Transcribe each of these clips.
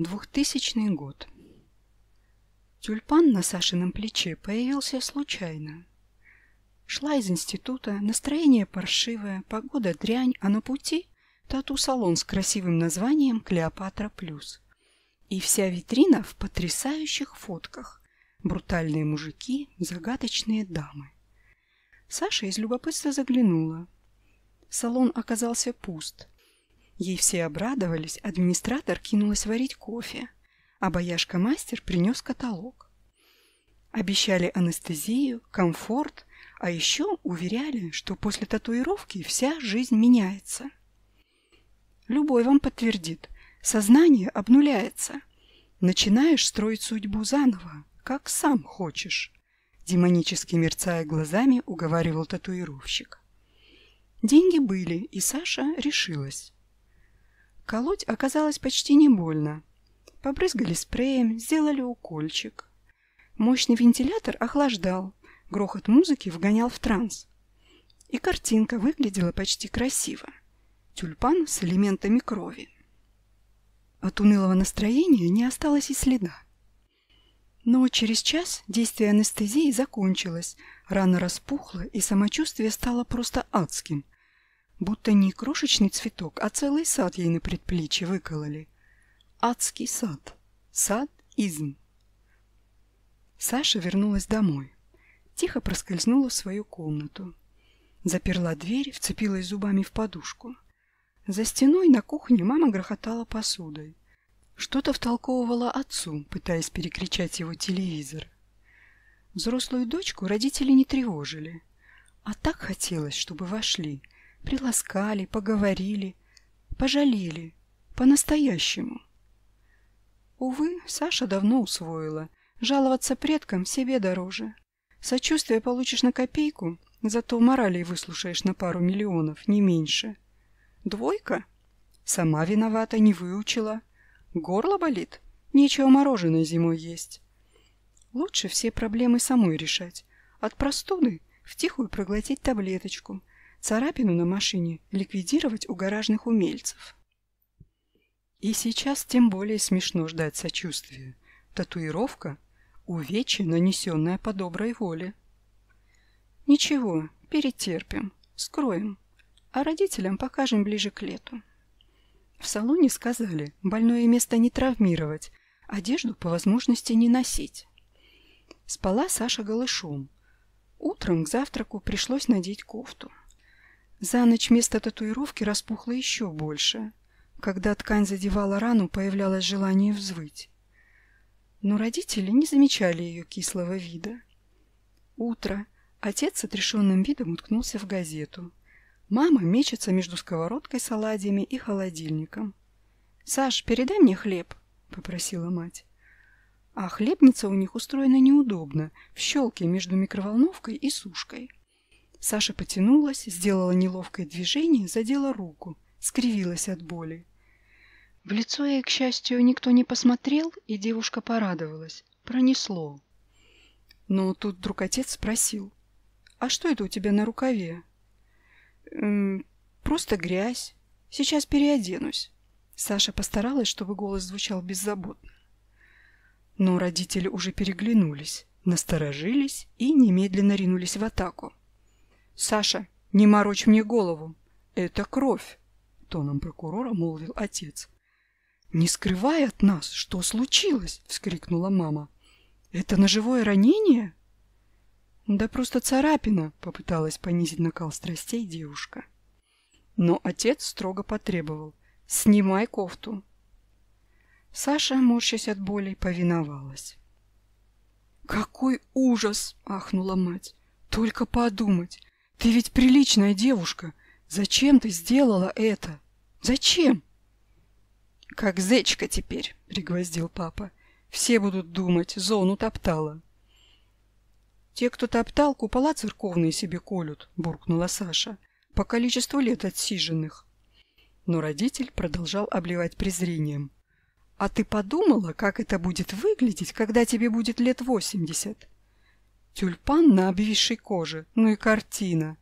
2000 год. Тюльпан на Сашином плече появился случайно. Шла из института, настроение паршивое, погода дрянь, а на пути тату-салон с красивым названием «Клеопатра плюс». И вся витрина в потрясающих фотках. Брутальные мужики, загадочные дамы. Саша из любопытства заглянула. Салон оказался пуст – Ей все обрадовались, администратор кинулась варить кофе, а бояшка-мастер принес каталог. Обещали анестезию, комфорт, а еще уверяли, что после татуировки вся жизнь меняется. Любой вам подтвердит, сознание обнуляется. Начинаешь строить судьбу заново, как сам хочешь, демонически мерцая глазами уговаривал татуировщик. Деньги были, и Саша решилась. Колоть оказалось почти не больно. Побрызгали спреем, сделали укольчик. Мощный вентилятор охлаждал, грохот музыки вгонял в транс. И картинка выглядела почти красиво. Тюльпан с элементами крови. От унылого настроения не осталось и следа. Но через час действие анестезии закончилось, рана распухла и самочувствие стало просто адским будто не крошечный цветок, а целый сад ей на предплечье выкололи. Адский сад. Сад изм. Саша вернулась домой. Тихо проскользнула в свою комнату. Заперла дверь, вцепилась зубами в подушку. За стеной на кухне мама грохотала посудой. Что-то втолковывала отцу, пытаясь перекричать его телевизор. Взрослую дочку родители не тревожили. А так хотелось, чтобы вошли — приласкали, поговорили, пожалели, по-настоящему. Увы, Саша давно усвоила, жаловаться предкам себе дороже. Сочувствие получишь на копейку, зато морали выслушаешь на пару миллионов, не меньше. Двойка? Сама виновата, не выучила. Горло болит? Нечего мороженое зимой есть. Лучше все проблемы самой решать. От простуды втихую проглотить таблеточку, Царапину на машине ликвидировать у гаражных умельцев. И сейчас тем более смешно ждать сочувствия. Татуировка – увечье, нанесенное по доброй воле. Ничего, перетерпим, скроем, а родителям покажем ближе к лету. В салоне сказали, больное место не травмировать, одежду по возможности не носить. Спала Саша голышом. Утром к завтраку пришлось надеть кофту. За ночь место татуировки распухло еще больше. Когда ткань задевала рану, появлялось желание взвыть. Но родители не замечали ее кислого вида. Утро. Отец с отрешенным видом уткнулся в газету. Мама мечется между сковородкой с оладьями и холодильником. «Саш, передай мне хлеб», — попросила мать. А хлебница у них устроена неудобно, в щелке между микроволновкой и сушкой. Саша потянулась, сделала неловкое движение, задела руку, скривилась от боли. В лицо ей, к счастью, никто не посмотрел, и девушка порадовалась. Пронесло. Но тут вдруг отец спросил. «А что это у тебя на рукаве?» «Эм, «Просто грязь. Сейчас переоденусь». Саша постаралась, чтобы голос звучал беззаботно. Но родители уже переглянулись, насторожились и немедленно ринулись в атаку. «Саша, не морочь мне голову. Это кровь», — тоном прокурора молвил отец. «Не скрывай от нас, что случилось!» — вскрикнула мама. «Это ножевое ранение?» «Да просто царапина!» — попыталась понизить накал страстей девушка. Но отец строго потребовал. «Снимай кофту!» Саша, морщась от боли, повиновалась. «Какой ужас!» — ахнула мать. «Только подумать! «Ты ведь приличная девушка. Зачем ты сделала это? Зачем?» «Как зечка теперь», — пригвоздил папа. «Все будут думать, зону топтала». «Те, кто топтал, купола церковные себе колют», — буркнула Саша, — «по количеству лет отсиженных». Но родитель продолжал обливать презрением. «А ты подумала, как это будет выглядеть, когда тебе будет лет восемьдесят?» Тюльпан на обвисшей коже. Ну и картина.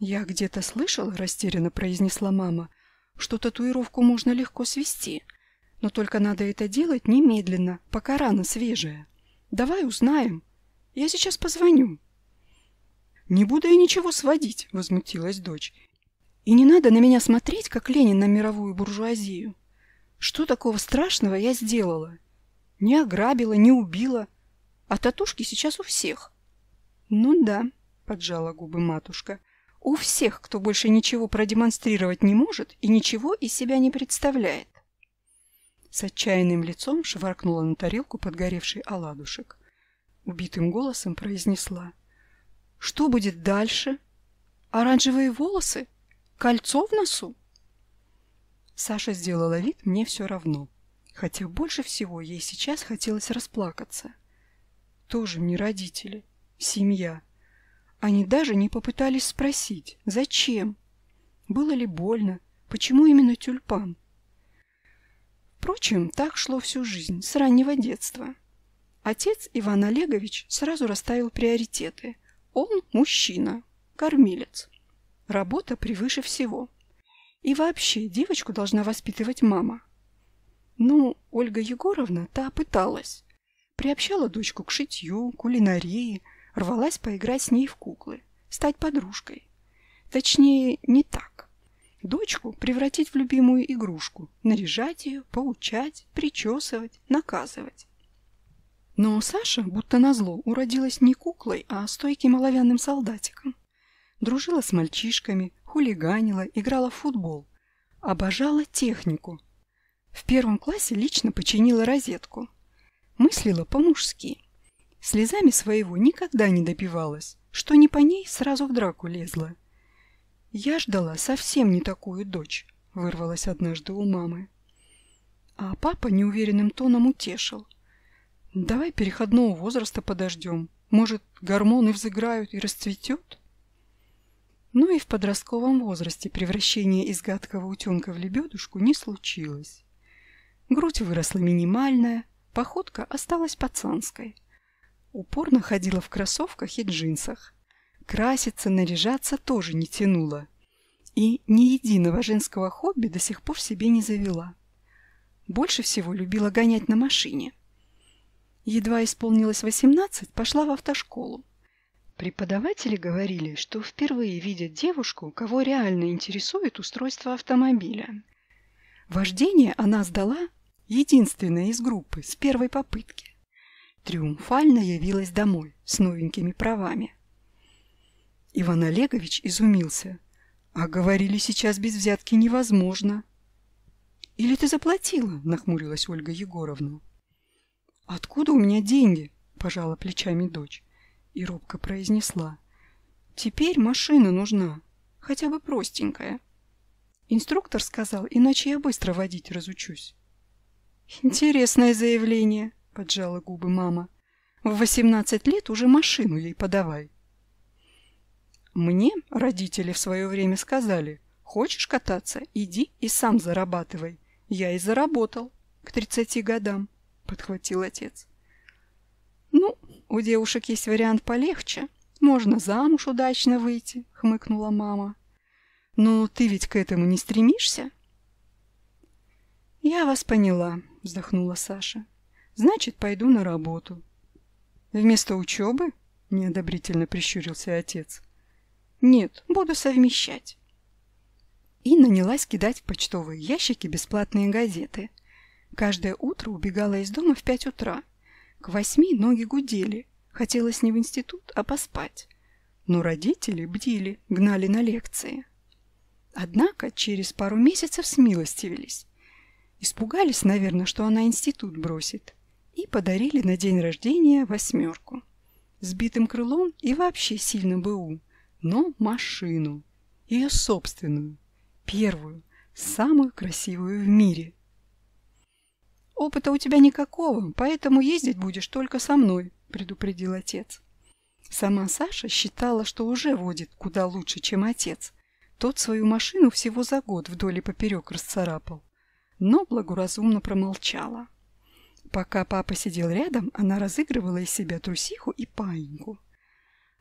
«Я где-то слышала, — растерянно произнесла мама, — что татуировку можно легко свести, но только надо это делать немедленно, пока рана свежая. Давай узнаем. Я сейчас позвоню». «Не буду я ничего сводить», — возмутилась дочь. «И не надо на меня смотреть, как Ленин на мировую буржуазию. Что такого страшного я сделала? Не ограбила, не убила, а татушки сейчас у всех. Ну да, поджала губы матушка. У всех, кто больше ничего продемонстрировать не может и ничего из себя не представляет. С отчаянным лицом шваркнула на тарелку подгоревший оладушек. Убитым голосом произнесла. «Что будет дальше? Оранжевые волосы? Кольцо в носу?» Саша сделала вид «мне все равно», хотя больше всего ей сейчас хотелось расплакаться. Тоже мне родители. Семья. Они даже не попытались спросить, зачем? Было ли больно? Почему именно тюльпан? Впрочем, так шло всю жизнь, с раннего детства. Отец Иван Олегович сразу расставил приоритеты. Он мужчина, кормилец. Работа превыше всего. И вообще, девочку должна воспитывать мама. Ну, Ольга Егоровна та пыталась. Приобщала дочку к шитью, кулинарии, рвалась поиграть с ней в куклы, стать подружкой. Точнее, не так. Дочку превратить в любимую игрушку, наряжать ее, поучать, причесывать, наказывать. Но Саша, будто назло, уродилась не куклой, а стойким оловянным солдатиком. Дружила с мальчишками, хулиганила, играла в футбол. Обожала технику. В первом классе лично починила розетку мыслила по-мужски. Слезами своего никогда не допивалась, что не по ней сразу в драку лезла. «Я ждала совсем не такую дочь», — вырвалась однажды у мамы. А папа неуверенным тоном утешил. «Давай переходного возраста подождем. Может, гормоны взыграют и расцветет?» Ну и в подростковом возрасте превращение из гадкого утенка в лебедушку не случилось. Грудь выросла минимальная, Походка осталась пацанской. Упорно ходила в кроссовках и джинсах. Краситься, наряжаться тоже не тянула. И ни единого женского хобби до сих пор себе не завела. Больше всего любила гонять на машине. Едва исполнилось 18, пошла в автошколу. Преподаватели говорили, что впервые видят девушку, кого реально интересует устройство автомобиля. Вождение она сдала единственная из группы, с первой попытки. Триумфально явилась домой с новенькими правами. Иван Олегович изумился. «А говорили, сейчас без взятки невозможно». «Или ты заплатила?» – нахмурилась Ольга Егоровна. «Откуда у меня деньги?» – пожала плечами дочь и робко произнесла. «Теперь машина нужна, хотя бы простенькая». Инструктор сказал, иначе я быстро водить разучусь. «Интересное заявление», — поджала губы мама. «В восемнадцать лет уже машину ей подавай». Мне родители в свое время сказали, «Хочешь кататься? Иди и сам зарабатывай». Я и заработал к тридцати годам, — подхватил отец. «Ну, у девушек есть вариант полегче. Можно замуж удачно выйти», — хмыкнула мама. «Но ты ведь к этому не стремишься?» «Я вас поняла», вздохнула Саша. «Значит, пойду на работу». «Вместо учебы?» – неодобрительно прищурился отец. «Нет, буду совмещать». И нанялась кидать в почтовые ящики бесплатные газеты. Каждое утро убегала из дома в пять утра. К восьми ноги гудели. Хотелось не в институт, а поспать. Но родители бдили, гнали на лекции. Однако через пару месяцев смилостивились. Испугались, наверное, что она институт бросит. И подарили на день рождения восьмерку. Сбитым крылом и вообще сильно БУ. Но машину. Ее собственную. Первую. Самую красивую в мире. «Опыта у тебя никакого, поэтому ездить будешь только со мной», – предупредил отец. Сама Саша считала, что уже водит куда лучше, чем отец. Тот свою машину всего за год вдоль и поперек расцарапал но благоразумно промолчала. Пока папа сидел рядом, она разыгрывала из себя трусиху и паиньку.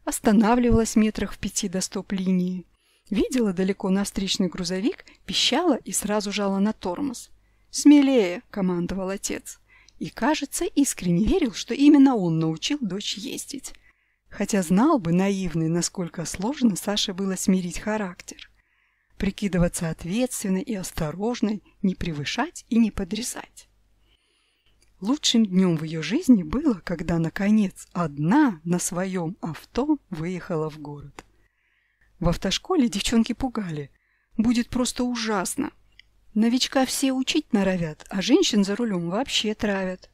Останавливалась метрах в пяти до стоп-линии. Видела далеко на встречный грузовик, пищала и сразу жала на тормоз. «Смелее!» – командовал отец. И, кажется, искренне верил, что именно он научил дочь ездить. Хотя знал бы, наивный, насколько сложно Саше было смирить характер прикидываться ответственной и осторожной, не превышать и не подрезать. Лучшим днем в ее жизни было, когда, наконец, одна на своем авто выехала в город. В автошколе девчонки пугали. Будет просто ужасно. Новичка все учить норовят, а женщин за рулем вообще травят.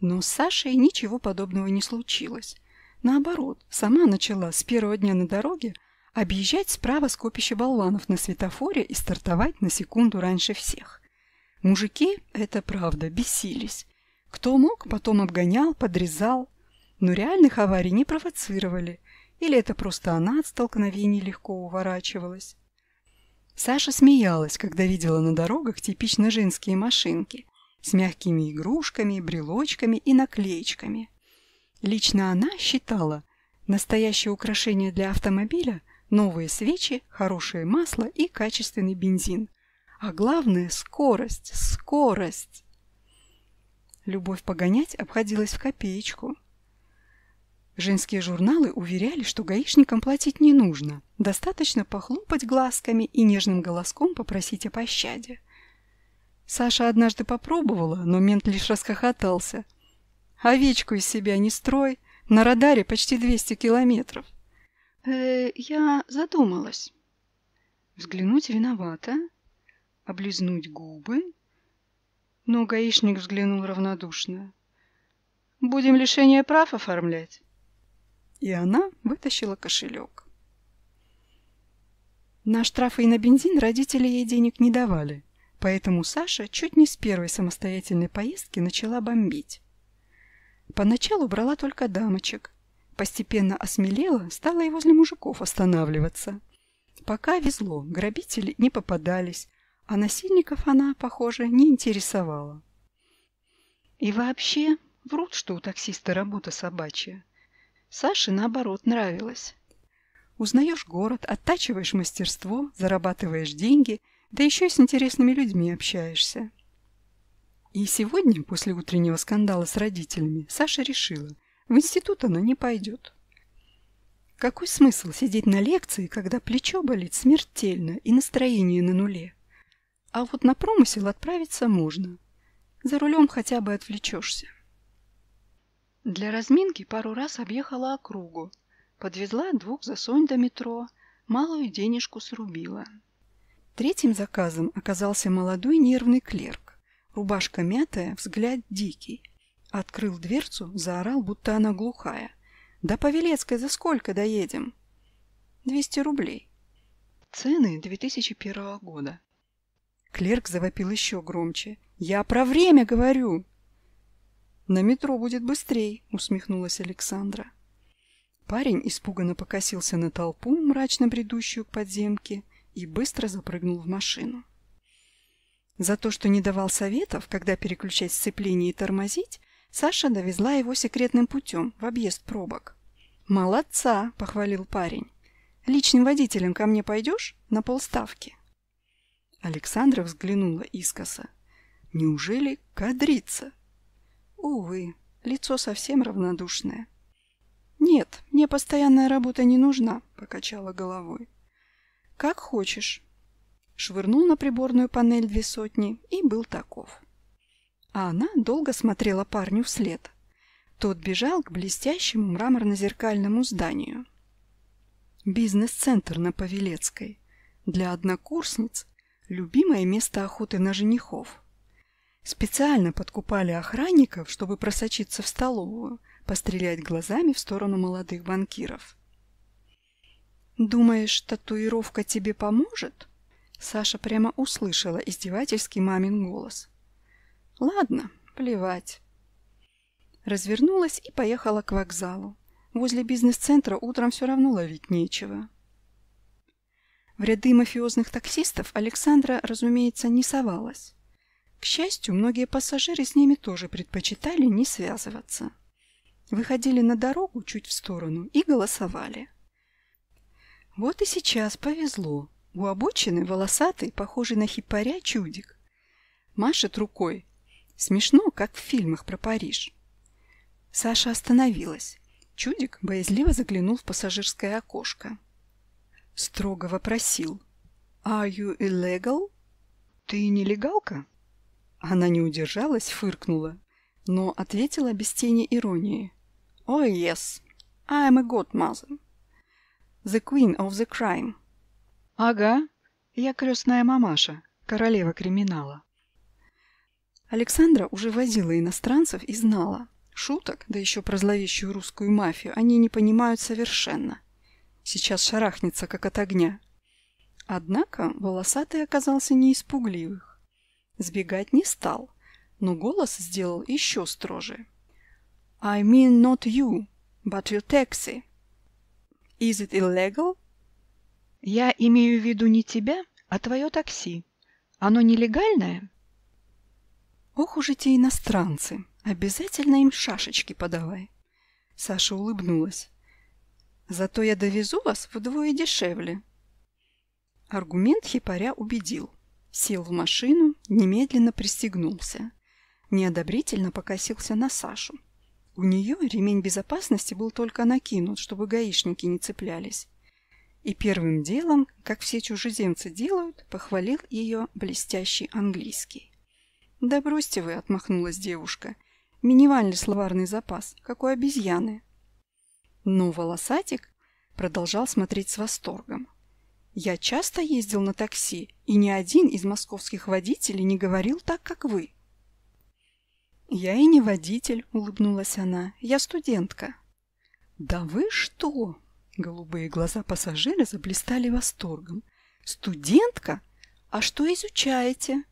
Но с Сашей ничего подобного не случилось. Наоборот, сама начала с первого дня на дороге объезжать справа скопище болванов на светофоре и стартовать на секунду раньше всех. Мужики, это правда, бесились. Кто мог, потом обгонял, подрезал. Но реальных аварий не провоцировали. Или это просто она от столкновений легко уворачивалась. Саша смеялась, когда видела на дорогах типично женские машинки с мягкими игрушками, брелочками и наклеечками. Лично она считала, настоящее украшение для автомобиля Новые свечи, хорошее масло и качественный бензин. А главное – скорость, скорость. Любовь погонять обходилась в копеечку. Женские журналы уверяли, что гаишникам платить не нужно. Достаточно похлопать глазками и нежным голоском попросить о пощаде. Саша однажды попробовала, но мент лишь расхохотался. «Овечку из себя не строй, на радаре почти 200 километров». Э, я задумалась. Взглянуть виновата, облизнуть губы. Но гаишник взглянул равнодушно. Будем лишение прав оформлять. И она вытащила кошелек. На штрафы и на бензин родители ей денег не давали, поэтому Саша чуть не с первой самостоятельной поездки начала бомбить. Поначалу брала только дамочек, постепенно осмелела, стала и возле мужиков останавливаться. Пока везло, грабители не попадались, а насильников она, похоже, не интересовала. И вообще, врут, что у таксиста работа собачья. Саше, наоборот, нравилось. Узнаешь город, оттачиваешь мастерство, зарабатываешь деньги, да еще и с интересными людьми общаешься. И сегодня, после утреннего скандала с родителями, Саша решила, в институт она не пойдет. Какой смысл сидеть на лекции, когда плечо болит смертельно и настроение на нуле? А вот на промысел отправиться можно. За рулем хотя бы отвлечешься. Для разминки пару раз объехала округу. Подвезла двух за сонь до метро, малую денежку срубила. Третьим заказом оказался молодой нервный клерк. Рубашка мятая, взгляд дикий. Открыл дверцу, заорал, будто она глухая. «Да по Велецкой за сколько доедем?» «Двести рублей». Цены 2001 года. Клерк завопил еще громче. «Я про время говорю!» «На метро будет быстрей», — усмехнулась Александра. Парень испуганно покосился на толпу, мрачно бредущую к подземке, и быстро запрыгнул в машину. За то, что не давал советов, когда переключать сцепление и тормозить, Саша довезла его секретным путем в объезд пробок. «Молодца!» – похвалил парень. «Личным водителем ко мне пойдешь? На полставки?» Александра взглянула искоса. «Неужели кадрица?» «Увы, лицо совсем равнодушное». «Нет, мне постоянная работа не нужна», – покачала головой. «Как хочешь». Швырнул на приборную панель две сотни и был таков а она долго смотрела парню вслед. Тот бежал к блестящему мраморно-зеркальному зданию. Бизнес-центр на Павелецкой. Для однокурсниц – любимое место охоты на женихов. Специально подкупали охранников, чтобы просочиться в столовую, пострелять глазами в сторону молодых банкиров. «Думаешь, татуировка тебе поможет?» Саша прямо услышала издевательский мамин голос. Ладно, плевать. Развернулась и поехала к вокзалу. Возле бизнес-центра утром все равно ловить нечего. В ряды мафиозных таксистов Александра, разумеется, не совалась. К счастью, многие пассажиры с ними тоже предпочитали не связываться. Выходили на дорогу чуть в сторону и голосовали. Вот и сейчас повезло. У обочины волосатый, похожий на хипаря, чудик. Машет рукой, Смешно, как в фильмах про Париж. Саша остановилась. Чудик боязливо заглянул в пассажирское окошко. Строго вопросил. «Are you illegal?» «Ты нелегалка?» Она не удержалась, фыркнула, но ответила без тени иронии. «Oh, yes. I'm a godmother. The queen of the crime». «Ага, я крестная мамаша, королева криминала». Александра уже возила иностранцев и знала. Шуток, да еще про зловещую русскую мафию, они не понимают совершенно. Сейчас шарахнется, как от огня. Однако волосатый оказался не из пугливых. Сбегать не стал, но голос сделал еще строже. «I mean not you, but your taxi. Is it illegal?» «Я имею в виду не тебя, а твое такси. Оно нелегальное?» Ох уж эти иностранцы! Обязательно им шашечки подавай. Саша улыбнулась. Зато я довезу вас вдвое дешевле. Аргумент хипаря убедил. Сел в машину, немедленно пристегнулся. Неодобрительно покосился на Сашу. У нее ремень безопасности был только накинут, чтобы гаишники не цеплялись. И первым делом, как все чужеземцы делают, похвалил ее блестящий английский. «Да бросьте вы», — отмахнулась девушка. «Минимальный словарный запас, как у обезьяны». Но «Ну, волосатик продолжал смотреть с восторгом. «Я часто ездил на такси, и ни один из московских водителей не говорил так, как вы». «Я и не водитель», — улыбнулась она. «Я студентка». «Да вы что?» Голубые глаза пассажира заблистали восторгом. «Студентка? А что изучаете?»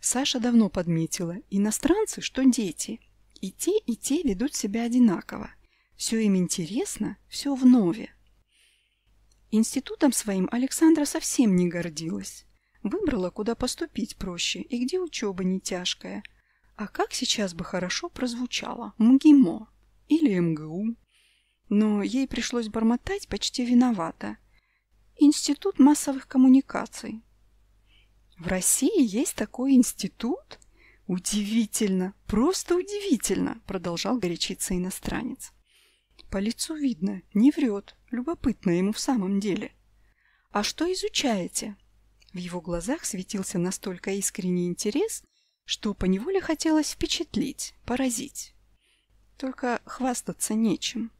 Саша давно подметила, иностранцы, что дети. И те, и те ведут себя одинаково. Все им интересно, все в нове. Институтом своим Александра совсем не гордилась. Выбрала, куда поступить проще и где учеба не тяжкая. А как сейчас бы хорошо прозвучало МГИМО или МГУ. Но ей пришлось бормотать почти виновата. Институт массовых коммуникаций. В России есть такой институт? Удивительно, просто удивительно, продолжал горячиться иностранец. По лицу видно, не врет, любопытно ему в самом деле. А что изучаете? В его глазах светился настолько искренний интерес, что поневоле хотелось впечатлить, поразить. Только хвастаться нечем.